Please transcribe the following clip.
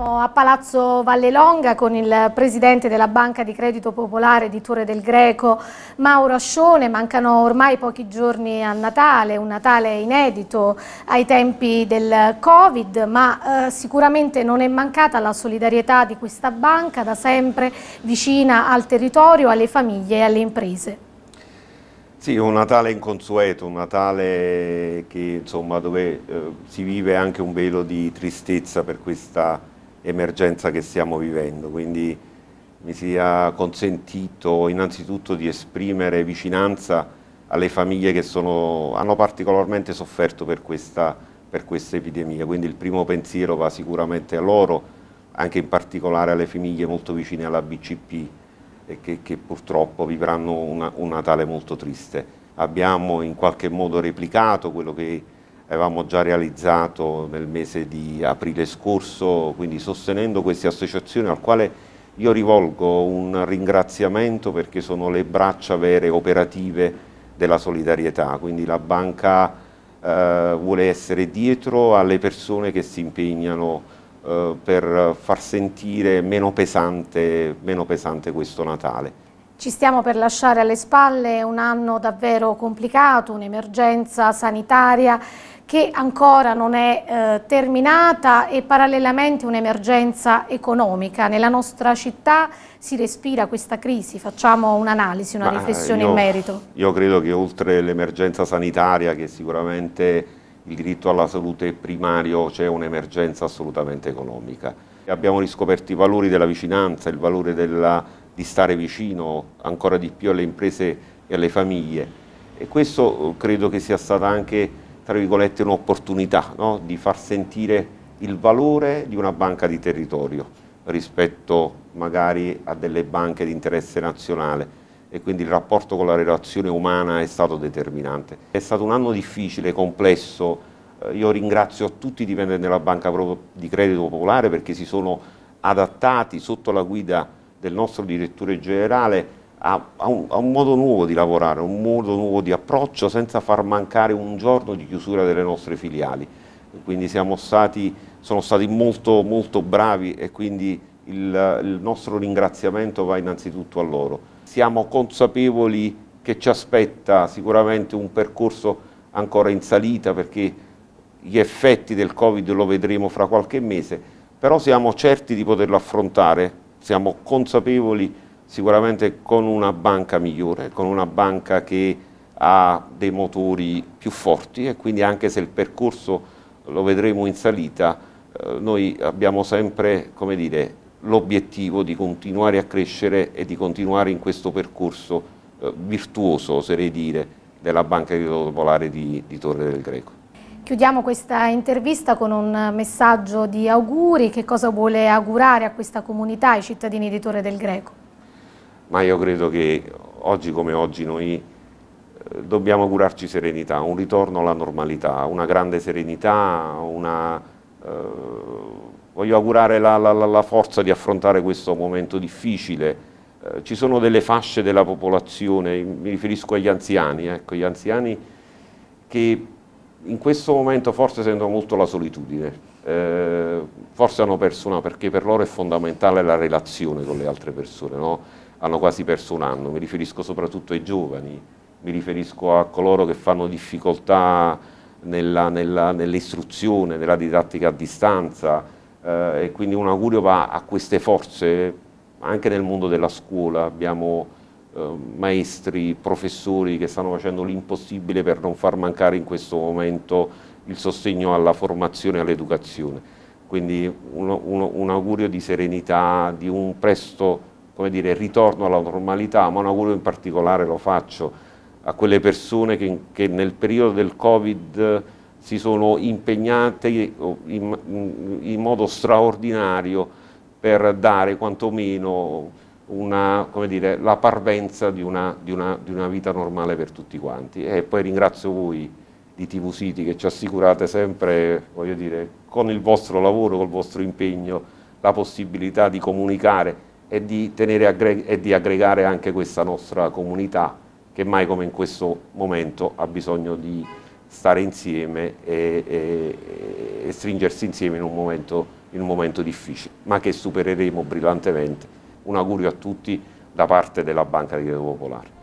Siamo a Palazzo Vallelonga con il presidente della Banca di Credito Popolare di Torre del Greco, Mauro Ascione. Mancano ormai pochi giorni a Natale, un Natale inedito ai tempi del Covid, ma eh, sicuramente non è mancata la solidarietà di questa banca, da sempre vicina al territorio, alle famiglie e alle imprese. Sì, un Natale inconsueto, un Natale che, insomma, dove eh, si vive anche un velo di tristezza per questa emergenza che stiamo vivendo, quindi mi sia consentito innanzitutto di esprimere vicinanza alle famiglie che sono, hanno particolarmente sofferto per questa, per questa epidemia, quindi il primo pensiero va sicuramente a loro, anche in particolare alle famiglie molto vicine alla BCP e che, che purtroppo vivranno un Natale molto triste. Abbiamo in qualche modo replicato quello che avevamo già realizzato nel mese di aprile scorso, quindi sostenendo queste associazioni al quale io rivolgo un ringraziamento perché sono le braccia vere operative della solidarietà, quindi la banca eh, vuole essere dietro alle persone che si impegnano eh, per far sentire meno pesante, meno pesante questo Natale. Ci stiamo per lasciare alle spalle un anno davvero complicato, un'emergenza sanitaria che ancora non è eh, terminata e parallelamente un'emergenza economica. Nella nostra città si respira questa crisi, facciamo un'analisi, una, una riflessione io, in merito. Io credo che oltre l'emergenza sanitaria che sicuramente il diritto alla salute è primario c'è un'emergenza assolutamente economica. Abbiamo riscoperto i valori della vicinanza, il valore della di stare vicino ancora di più alle imprese e alle famiglie e questo eh, credo che sia stata anche un'opportunità no? di far sentire il valore di una banca di territorio rispetto magari a delle banche di interesse nazionale e quindi il rapporto con la relazione umana è stato determinante. È stato un anno difficile, complesso, eh, io ringrazio tutti i dipendenti della Banca di Credito Popolare perché si sono adattati sotto la guida del nostro direttore generale a, a, un, a, un, modo nuovo di lavorare, un modo nuovo di approccio senza far mancare un giorno di chiusura delle nostre filiali. Quindi siamo stati, sono stati molto, molto bravi e quindi il, il nostro ringraziamento va innanzitutto a loro. Siamo consapevoli che ci aspetta sicuramente un percorso ancora in salita perché gli effetti del Covid lo vedremo fra qualche mese, però siamo certi di poterlo affrontare siamo consapevoli sicuramente con una banca migliore, con una banca che ha dei motori più forti e quindi anche se il percorso lo vedremo in salita, eh, noi abbiamo sempre l'obiettivo di continuare a crescere e di continuare in questo percorso eh, virtuoso, oserei dire, della Banca di Popolare di, di Torre del Greco. Chiudiamo questa intervista con un messaggio di auguri. Che cosa vuole augurare a questa comunità, ai cittadini di Torre del Greco? Ma io credo che oggi come oggi noi eh, dobbiamo augurarci serenità, un ritorno alla normalità, una grande serenità, una, eh, voglio augurare la, la, la, forza di affrontare questo momento difficile. Eh, ci sono delle fasce della popolazione, mi riferisco agli anziani, ecco, gli anziani che in questo momento forse sento molto la solitudine, eh, forse hanno perso una, perché per loro è fondamentale la relazione con le altre persone, no? hanno quasi perso un anno, mi riferisco soprattutto ai giovani, mi riferisco a coloro che fanno difficoltà nell'istruzione, nell nella didattica a distanza eh, e quindi un augurio va a queste forze, anche nel mondo della scuola abbiamo eh, maestri, professori che stanno facendo l'impossibile per non far mancare in questo momento il sostegno alla formazione e all'educazione. Quindi uno, uno, un augurio di serenità, di un presto dire, ritorno alla normalità, ma un augurio in particolare lo faccio a quelle persone che, che nel periodo del Covid si sono impegnate in, in modo straordinario per dare quantomeno una, dire, la parvenza di una, di, una, di una, vita normale per tutti quanti. E poi ringrazio voi di TV City che ci assicurate sempre, dire, con il vostro lavoro, col vostro impegno, la possibilità di comunicare e di, tenere, e di aggregare anche questa nostra comunità che mai come in questo momento ha bisogno di stare insieme e, e, e stringersi insieme in un momento, in un momento difficile, ma che supereremo brillantemente un augurio a tutti da parte della Banca di Credito Popolare.